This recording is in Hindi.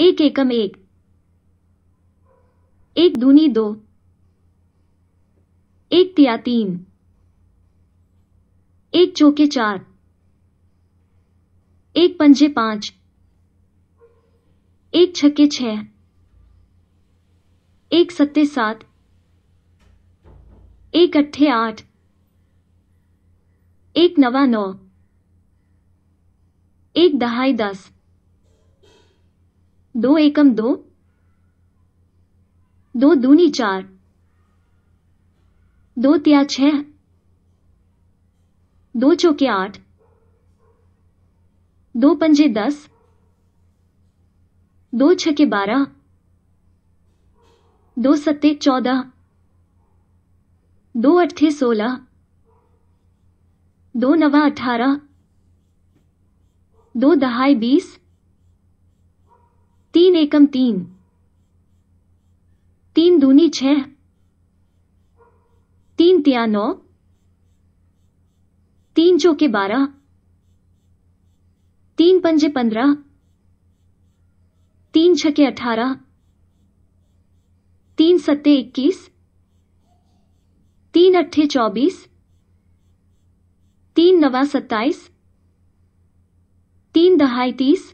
एक एकम एक एक दूनी दो एक तिया तीन एक चौके चार एक पंजे पांच एक छक्के छह एक सत्ते सात एक अट्ठे आठ एक नवा नौ एक दहाई दस दो एकम दो दो दूनी चार दो त्या छह दो चौके आठ दो पंजे दस दो छके बारह दो सत्ते चौदह दो अट्ठे सोलह दो नवा अठारह दो दहाई बीस तीन एकम तीन तीन दूनी छह तीन तिया नौ तीन चौके बारह तीन पंजे पंद्रह तीन छके अठारह तीन सत्ते इक्कीस तीन अट्ठे चौबीस तीन नवा सत्ताईस तीन दहाई तीस